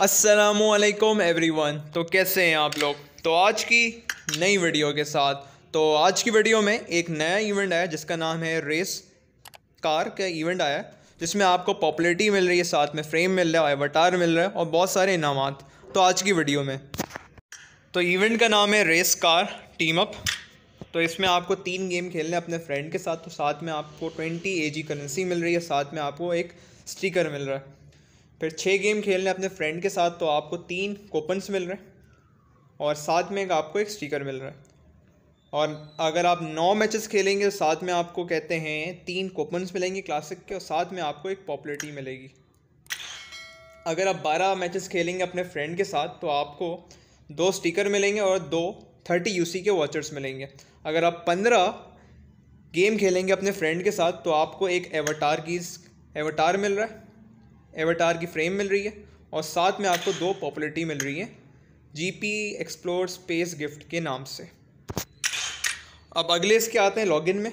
असलकम every one तो कैसे हैं आप लोग तो आज की नई वीडियो के साथ तो आज की वीडियो में एक नया इवेंट आया जिसका नाम है रेस कार का इवेंट आया जिसमें आपको पॉपुलरिटी मिल रही है साथ में फ्रेम मिल रहा है एवटार मिल रहा है और बहुत सारे इनाम तो आज की वीडियो में तो इवेंट का नाम है रेस कार टीम अप तो इसमें आपको तीन गेम खेलने अपने फ्रेंड के साथ तो साथ में आपको ट्वेंटी ए करेंसी मिल रही है साथ में आपको एक स्टिकर मिल रहा है फिर छः गेम खेलने अपने फ्रेंड के साथ तो आपको तीन कोपन्स मिल रहे हैं और साथ में आपको एक स्टिकर मिल रहा है और अगर आप नौ मैचेस खेलेंगे तो साथ में आपको कहते हैं तीन कोपन्स मिलेंगे क्लासिक के और साथ में आपको एक पॉपुलरिटी मिलेगी अगर आप बारह मैचेस खेलेंगे अपने फ्रेंड के साथ तो आपको दो स्टिकर मिलेंगे और दो थर्टी यू के वॉचर्स मिलेंगे अगर आप पंद्रह गेम खेलेंगे अपने फ्रेंड के साथ तो आपको एक एवटार की एवटार मिल रहा है एवटार की फ्रेम मिल रही है और साथ में आपको दो पॉपुलरिटी मिल रही है G P explore space gift के नाम से अब अगले इसके आते हैं लॉगिन में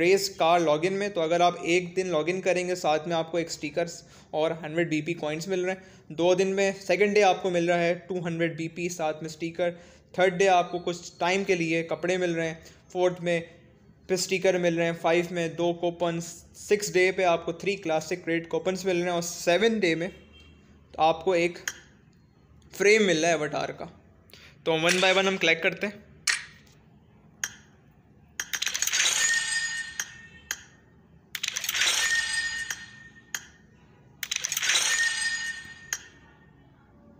रेस कार लॉगिन में तो अगर आप एक दिन लॉगिन करेंगे साथ में आपको एक स्टिकर्स और हंड्रेड बी पी कॉइन्स मिल रहे हैं दो दिन में सेकेंड डे आपको मिल रहा है टू हंड्रेड बी पी साथ में स्टीकर थर्ड डे आपको कुछ टाइम के लिए कपड़े मिल रहे हैं फोर्थ में पे स्टिकर मिल रहे हैं फाइव में दो कोपन सिक्स डे पे आपको थ्री क्लासिक क्रेडिट कोपन्स मिल रहे हैं और सेवन डे में तो आपको एक फ्रेम मिल रहा है अवटार का तो वन बाय वन हम कलेक्ट करते हैं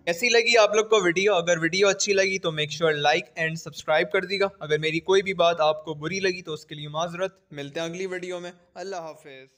कैसी लगी आप लोग को वीडियो अगर वीडियो अच्छी लगी तो make sure like and subscribe कर दीगा अगर मेरी कोई भी बात आपको बुरी लगी तो उसके लिए माजरत मिलते हैं अगली वीडियो में अल्लाह हाफिज़